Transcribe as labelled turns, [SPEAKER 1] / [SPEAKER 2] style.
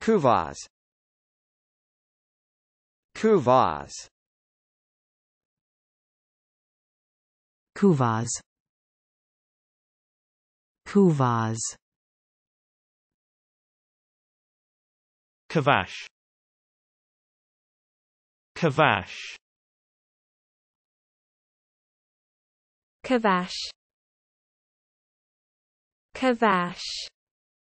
[SPEAKER 1] Kuvaz Kuvaz Kuvaz Kuvaz Kavash Kavash Kavash Kavash